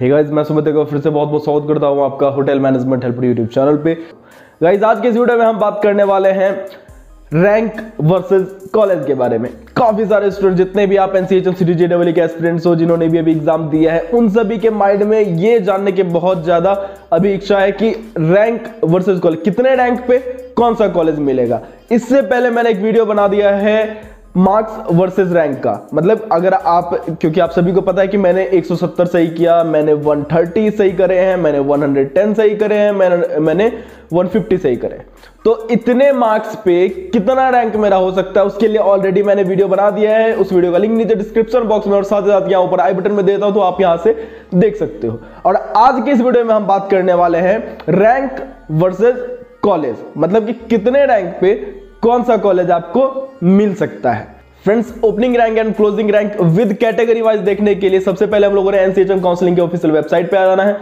hey guys मैं सुमित को फिर से बहुत बहुत स्वागत करता हूँ आपका hotel management help YouTube channel पे गाइस आज के इस वीडियो में हम बात करने वाले हैं रैंक वर्सेस कॉलेज के बारे में काफी सारे स्टूडेंट जितने भी आप एनसीएचएम सिटी जेडब्ल्यू के एस्पिरेंट्स हो जिन्होंने भी अभी एग्जाम दिया है उन सभी के माइंड में ये जानने के बहुत ज्यादा अभी इच्छा है कि रैंक वर्सेस कॉलेज कितने रैंक पे कौन सा कॉलेज मिलेगा इससे पहले मैंने एक वीडियो बना दिया है मार्क्स वर्सेस रैंक का मतलब अगर आप क्योंकि आप सभी को पता है कि मैंने 170 सही किया मैंने 130 सही करे हैं मैंने 110 सही करे हैं मैंने मैंने 150 सही करे तो इतने मार्क्स पे कितना रैंक मेरा हो सकता है उसके लिए ऑलरेडी मैंने वीडियो बना दिया है उस वीडियो का लिंक नीचे डिस्क्रिप्शन बॉक्स में और साथ ही साथ यहाँ ऊपर आई बटन में देता हूँ तो आप यहाँ से देख सकते हो और आज के इस वीडियो में हम बात करने वाले हैं रैंक वर्सेज कॉलेज मतलब कि कितने रैंक पे कौन सा कॉलेज आपको मिल सकता है friends opening rank and closing rank with category wise देखने के लिए सबसे पहले हम लोगों ने एनसीएचएम काउंसलिंग की ऑफिशियल वेबसाइट पे आ जाना है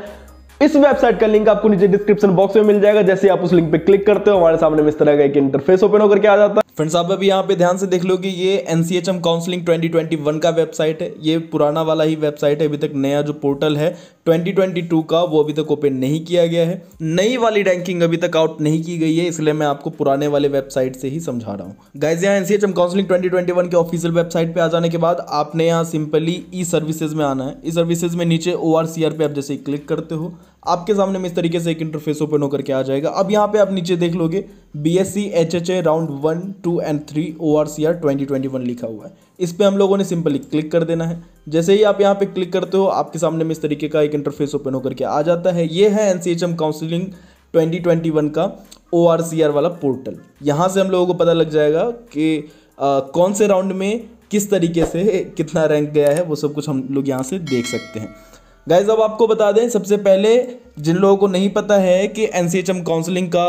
इस वेबसाइट का लिंक आपको नीचे डिस्क्रिप्शन बॉक्स में मिल जाएगा जैसे आप उस लिंक पे क्लिक करते हो हमारे सामने इस तरह का एक इंटरफेस ओपन होकर के आ जाता है फ्रेंड्स आप अभी यहाँ पे ध्यान से देख लो कि ये N C H M counselling twenty twenty one का वेबसाइट है ये पुराना वाला ही वेबसाइट है अभी तक नया जो पोर्टल है ट्वेंटी ट्वेंटी टू का वो अभी तक ओपन नहीं किया गया है नई वाली रैंकिंग अभी तक आउट नहीं की गई है इसलिए मैं आपको पुराने वाले वेबसाइट से ही समझा रहा हूँ गाइज यहाँ N C H M counselling twenty twenty one के ऑफिशियल वेबसाइट पर आ जाने के बाद आपने यहाँ सिंपली ई सर्विसेज में आना है ई सर्विसेज में नीचे ओ आर सी आर पे आप जैसे क्लिक करते हो आपके सामने में इस तरीके से एक इंटरफेस ओपन होकर के आ जाएगा अब यहाँ पे आप नीचे देख लोगे B S C H H A round one two and three O R C R twenty twenty one लिखा हुआ है इस पर हम लोगों ने सिंपली क्लिक कर देना है जैसे ही आप यहाँ पे क्लिक करते हो आपके सामने में इस तरीके का एक इंटरफेस ओपन होकर के आ जाता है ये है N C H M counselling twenty twenty one का ओ आर सी आर वाला पोर्टल यहाँ से हम लोगों को पता लग जाएगा कि आ, कौन से राउंड में किस तरीके से कितना रैंक गया है वो सब कुछ हम लोग यहाँ से देख सकते हैं गाइज अब आपको बता दें सबसे पहले जिन लोगों को नहीं पता है कि N C H M counselling का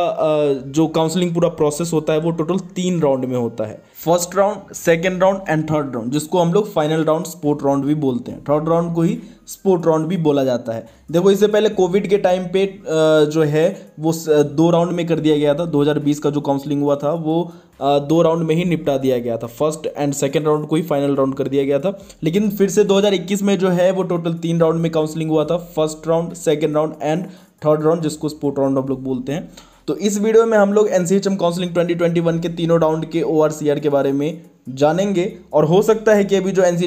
जो काउंसलिंग पूरा प्रोसेस होता है वो टोटल तीन राउंड में होता है first round second round and third round जिसको हम लोग फाइनल राउंड स्पोर्ट राउंड भी बोलते हैं थर्ड राउंड को ही स्पोर्ट राउंड भी बोला जाता है देखो इससे पहले कोविड के टाइम पे जो है वो दो राउंड में कर दिया गया था 2020 का जो काउंसलिंग हुआ था वो दो राउंड में ही निपटा दिया गया था फर्स्ट एंड सेकेंड राउंड को ही फाइनल राउंड कर दिया गया था लेकिन फिर से 2021 में जो है वो टोटल तीन राउंड में काउंसलिंग हुआ था first round second round and third round जिसको स्पोर्ट राउंड हम लोग बोलते हैं तो इस वीडियो में हम लोग NCHM counselling twenty twenty one के तीनों राउंड के ओ आर के बारे में जानेंगे और हो सकता है कि अभी जो एन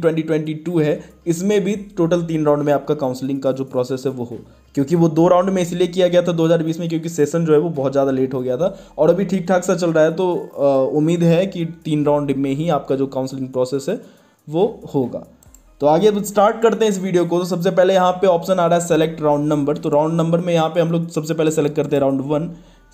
ट्वेंटी टू है इसमें भी टोटल तीन राउंड में आपका काउंसलिंग का जो प्रोसेस है वो हो क्योंकि वो दो राउंड में इसलिए किया गया था 2020 में क्योंकि सेशन जो है वो बहुत ज़्यादा लेट हो गया था और अभी ठीक ठाक सा चल रहा है तो उम्मीद है कि तीन राउंड में ही आपका जो काउंसलिंग प्रोसेस है वो होगा तो आगे अब स्टार्ट करते हैं इस वीडियो को तो सबसे पहले यहाँ पे ऑप्शन आ रहा है सेलेक्ट राउंड नंबर तो राउंड नंबर में यहाँ पे हम लोग सबसे पहले सेलेक्ट करते हैं राउंड वन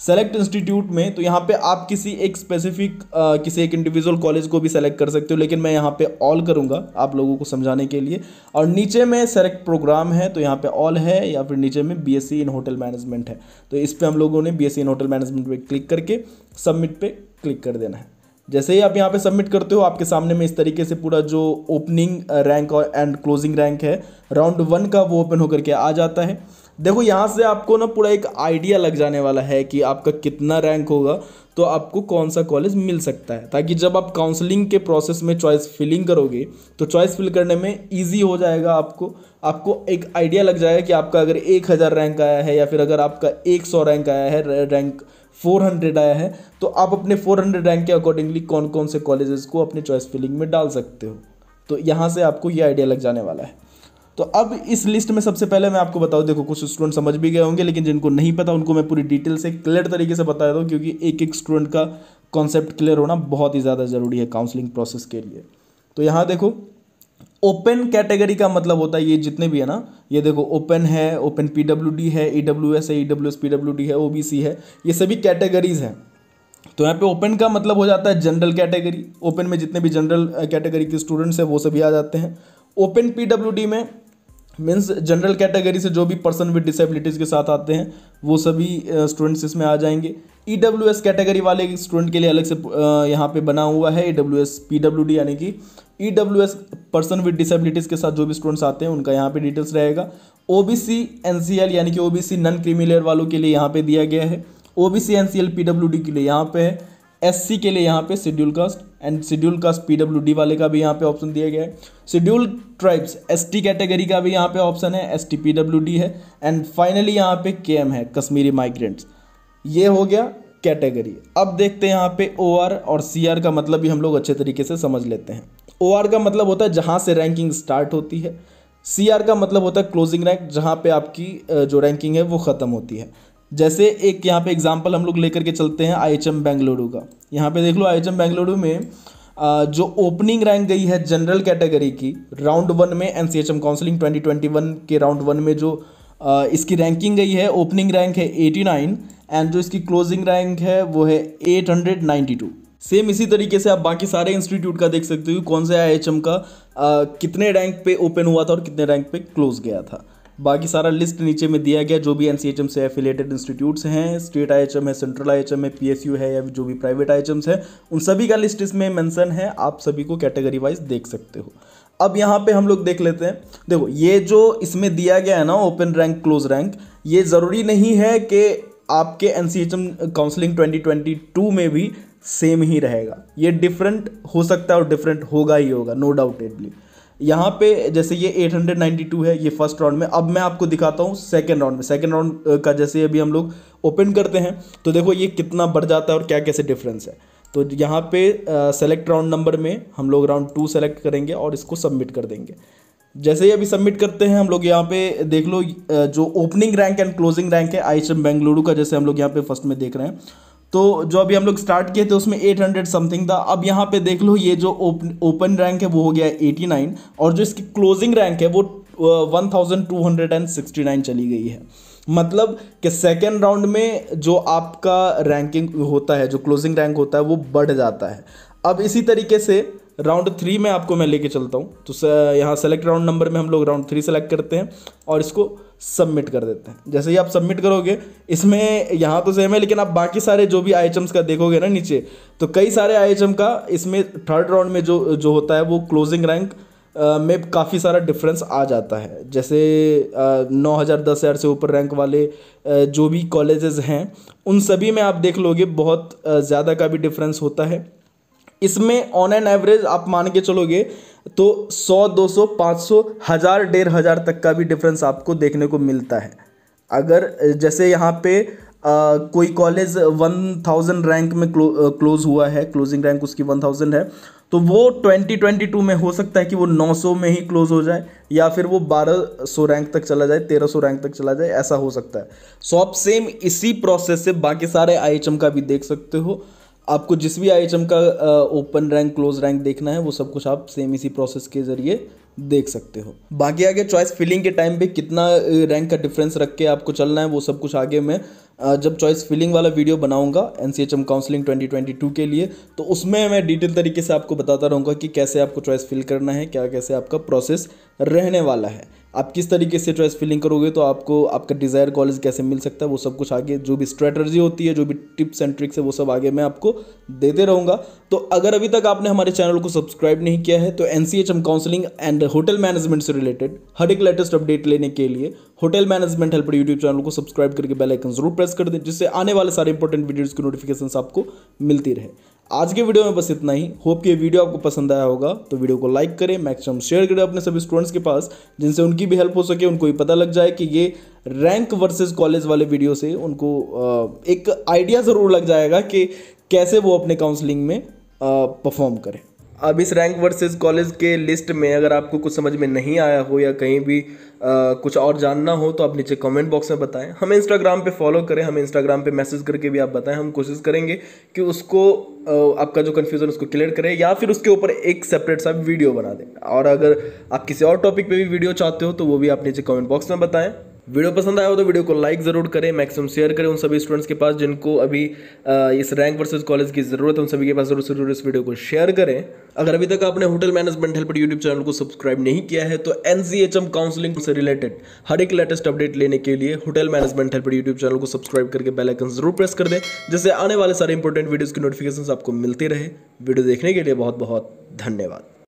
सेलेक्ट इंस्टीट्यूट में तो यहाँ पे आप किसी एक स्पेसिफिक किसी एक इंडिविजुअल कॉलेज को भी सेलेक्ट कर सकते हो लेकिन मैं यहाँ पे ऑल करूँगा आप लोगों को समझाने के लिए और नीचे में सेलेक्ट प्रोग्राम है तो यहाँ पे ऑल है या फिर नीचे में बीएससी इन होटल मैनेजमेंट है तो इस पर हम लोगों ने बी इन होटल मैनेजमेंट पर क्लिक करके सबमिट पर क्लिक कर देना है जैसे ही आप यहाँ पे सबमिट करते हो आपके सामने में इस तरीके से पूरा जो ओपनिंग रैंक uh, और एंड क्लोजिंग रैंक है राउंड वन का वो ओपन होकर के आ जाता है देखो यहाँ से आपको ना पूरा एक आइडिया लग जाने वाला है कि आपका कितना रैंक होगा तो आपको कौन सा कॉलेज मिल सकता है ताकि जब आप काउंसलिंग के प्रोसेस में चॉइस फिलिंग करोगे तो चॉइस फिल करने में ईजी हो जाएगा आपको आपको एक आइडिया लग जाएगा कि आपका अगर एक हज़ार रैंक आया है या फिर अगर आपका एक सौ रैंक आया है रैंक 400 आया है तो आप अपने 400 रैंक के अकॉर्डिंगली कौन कौन से कॉलेजेस को अपने चॉइस फिलिंग में डाल सकते हो तो यहाँ से आपको ये आइडिया लग जाने वाला है तो अब इस लिस्ट में सबसे पहले मैं आपको बताऊँ देखो कुछ स्टूडेंट समझ भी गए होंगे लेकिन जिनको नहीं पता उनको मैं पूरी डिटेल से क्लियर तरीके से बता देता हूँ क्योंकि एक एक स्टूडेंट का कॉन्सेप्ट क्लियर होना बहुत ही ज़्यादा ज़रूरी है काउंसलिंग प्रोसेस के लिए तो यहाँ देखो ओपन कैटेगरी का मतलब होता है ये जितने भी है ना ये देखो ओपन है ओपन पी डब्ल्यू डी है ई डब्ल्यू एस है E W S P W D है ओ बी सी है ये सभी कैटेगरीज हैं तो यहाँ पे ओपन का मतलब हो जाता है जनरल कैटेगरी ओपन में जितने भी जनरल कैटेगरी के स्टूडेंट्स हैं वो सभी आ जाते हैं ओपन पी डब्ल्यू डी में मीन्स जनरल कैटेगरी से जो भी पर्सन विद डिसेबिलिटीज़ के साथ आते हैं वो सभी स्टूडेंट्स इसमें आ जाएंगे ई डब्ल्यू एस कैटेगरी वाले स्टूडेंट के लिए अलग से यहाँ पे बना हुआ है E W S P W D यानी कि E W S person with disabilities के साथ जो भी स्टूडेंट्स आते हैं उनका यहाँ पे डिटेल्स रहेगा O B C N C L यानी कि O B C non creamy layer वालों के लिए यहाँ पे दिया गया है O B C N C L P W D के लिए यहाँ पे है एस के लिए यहाँ पे schedule caste and schedule caste P W D वाले का भी यहाँ पे ऑप्शन दिया गया है schedule tribes S T category का भी यहाँ पे ऑप्शन है S T P W D है एंड फाइनली यहाँ पे के एम है कश्मीरी माइग्रेंट्स ये हो गया कैटेगरी अब देखते हैं यहाँ पे ओ आर और सी आर का मतलब भी हम लोग अच्छे तरीके से समझ लेते हैं ओ आर का मतलब होता है जहाँ से रैंकिंग स्टार्ट होती है सी आर का मतलब होता है क्लोजिंग रैंक जहाँ पे आपकी जो रैंकिंग है वो ख़त्म होती है जैसे एक यहाँ पे एग्जांपल हम लोग लेकर के चलते हैं आई एच एम बेंगलुरु का यहाँ पे देख लो आई एच एम बेंगलुरु में जो ओपनिंग रैंक गई है जनरल कैटेगरी की राउंड वन में N C H M counselling twenty twenty one के राउंड वन में जो इसकी रैंकिंग गई है ओपनिंग रैंक है एटी नाइन एंड जो इसकी क्लोजिंग रैंक है वो है eight hundred ninety two same इसी तरीके से आप बाकी सारे इंस्टीट्यूट का देख सकते हो कौन से आई एच एम का कितने रैंक पे ओपन हुआ था और कितने रैंक पे क्लोज गया था बाकी सारा लिस्ट नीचे में दिया गया जो भी एन से एफिलेटेड इंस्टीट्यूट्स हैं स्टेट आई है सेंट्रल आई है पी है या जो भी प्राइवेट आई है उन सभी का लिस्ट इसमें मैंसन है आप सभी को कैटेगरी वाइज देख सकते हो अब यहाँ पे हम लोग देख लेते हैं देखो ये जो इसमें दिया गया है ना ओपन रैंक क्लोज रैंक ये ज़रूरी नहीं है कि आपके N C H M counselling twenty twenty two में भी सेम ही रहेगा ये डिफरेंट हो सकता है और डिफरेंट होगा ही होगा नो डाउट डाउटेडली यहाँ पे जैसे ये 892 है ये फर्स्ट राउंड में अब मैं आपको दिखाता हूँ सेकेंड राउंड में सेकेंड राउंड का जैसे अभी हम लोग ओपन करते हैं तो देखो ये कितना बढ़ जाता है और क्या कैसे डिफरेंस है तो यहाँ पे सेलेक्ट राउंड नंबर में हम लोग राउंड टू सेलेक्ट करेंगे और इसको सबमिट कर देंगे जैसे ही अभी सबमिट करते हैं हम लोग यहाँ पे देख लो जो opening rank and closing rank है आई बेंगलुरु का जैसे हम लोग यहाँ पे फर्स्ट में देख रहे हैं तो जो अभी हम लोग स्टार्ट किए थे उसमें 800 समथिंग था अब यहाँ पे देख लो ये जो ओपन रैंक है वो हो गया है 89 और जो इसकी क्लोजिंग रैंक है वो 1269 uh, चली गई है मतलब कि सेकेंड राउंड में जो आपका रैंकिंग होता है जो क्लोजिंग रैंक होता है वो बढ़ जाता है अब इसी तरीके से राउंड थ्री में आपको मैं लेके चलता हूँ तो यहाँ सेलेक्ट राउंड नंबर में हम लोग राउंड थ्री सेलेक्ट करते हैं और इसको सबमिट कर देते हैं जैसे ही आप सबमिट करोगे इसमें यहाँ तो सेम है लेकिन आप बाकी सारे जो भी आई का देखोगे ना नीचे तो कई सारे आई का इसमें थर्ड राउंड में जो जो होता है वो क्लोजिंग रैंक में काफ़ी सारा डिफरेंस आ जाता है जैसे नौ हज़ार दस हज़ार से ऊपर रैंक वाले जो भी कॉलेजेस हैं उन सभी में आप देख लोगे बहुत ज़्यादा का भी डिफरेंस होता है इसमें ऑन एन एवरेज आप मान के चलोगे तो 100 200 500 हज़ार डेढ़ हज़ार तक का भी डिफरेंस आपको देखने को मिलता है अगर जैसे यहाँ पे आ, कोई कॉलेज वन थाउजेंड रैंक में क्लो, क्लोज हुआ है क्लोजिंग रैंक उसकी वन थाउजेंड है तो वो ट्वेंटी ट्वेंटी टू में हो सकता है कि वो नौ सौ में ही क्लोज हो जाए या फिर वो बारह सौ रैंक तक चला जाए तेरह सौ रैंक तक चला जाए ऐसा हो सकता है सो आप सेम इसी प्रोसेस से बाकी सारे आई का भी देख सकते हो आपको जिस भी आई का ओपन रैंक क्लोज रैंक देखना है वो सब कुछ आप सेम इसी प्रोसेस के ज़रिए देख सकते हो बाकी आगे चॉइस फिलिंग के टाइम पे कितना रैंक का डिफरेंस रख के आपको चलना है वो सब कुछ आगे मैं जब चॉइस फिलिंग वाला वीडियो बनाऊंगा N C H M counselling twenty twenty two के लिए तो उसमें मैं डिटेल तरीके से आपको बताता रहूँगा कि कैसे आपको चॉइस फिल करना है क्या कैसे आपका प्रोसेस रहने वाला है आप किस तरीके से ट्रेस फिलिंग करोगे तो आपको आपका डिज़ायर कॉलेज कैसे मिल सकता है वो सब कुछ आगे जो भी स्ट्रेटर्जी होती है जो भी टिप्स एंड ट्रिक्स है वो सब आगे मैं आपको देते रहूँगा तो अगर अभी तक आपने हमारे चैनल को सब्सक्राइब नहीं किया है तो N C H M counselling and hotel management से रिलेटेड हर एक लेटेस्ट अपडेट लेने के लिए hotel management helper YouTube channel को सब्सक्राइब करके बेल आइकन जरूर प्रेस कर दें जिससे आने वाले सारे इंपॉर्टेंट वीडियोज़ की नोटिफिकेशन आपको मिलती रहे आज के वीडियो में बस इतना ही होप कि ये वीडियो आपको पसंद आया होगा तो वीडियो को लाइक करें मैक्सिमम शेयर करें अपने सभी स्टूडेंट्स के पास जिनसे उनकी भी हेल्प हो सके उनको ये पता लग जाए कि ये रैंक वर्सेस कॉलेज वाले वीडियो से उनको एक आइडिया ज़रूर लग जाएगा कि कैसे वो अपने काउंसलिंग में परफॉर्म करें अब इस रैंक वर्सेस कॉलेज के लिस्ट में अगर आपको कुछ समझ में नहीं आया हो या कहीं भी आ, कुछ और जानना हो तो आप नीचे कमेंट बॉक्स में बताएं हमें इंस्टाग्राम पे फॉलो करें हमें इंस्टाग्राम पे मैसेज करके भी आप बताएं हम कोशिश करेंगे कि उसको आ, आपका जो कन्फ्यूज़न उसको क्लियर करें या फिर उसके ऊपर एक सेपरेट सा वीडियो बना दें और अगर आप किसी और टॉपिक पर भी वीडियो चाहते हो तो वो भी आप नीचे कॉमेंट बॉक्स में बताएँ वीडियो पसंद आया हो तो वीडियो को लाइक ज़रूर करें मैक्सिमम शेयर करें उन सभी स्टूडेंट्स के पास जिनको अभी इस रैंक वर्सेस कॉलेज की ज़रूरत है उन सभी के पास ज़रूर ज़रूर इस वीडियो को शेयर करें अगर अभी तक आपने hotel management helper YouTube channel को सब्सक्राइब नहीं किया है तो एन काउंसलिंग से रिलेटेड हर एक लेटेस्ट अपडेट लेने के लिए hotel management helper YouTube channel को सब्सक्राइब करके बेलाइकन ज़रूर प्रेस कर दें जिससे आने वाले सारे इंपॉर्टेंट वीडियोज़ की नोटिफिकेशन आपको मिलती रहे वीडियो देखने के लिए बहुत बहुत धन्यवाद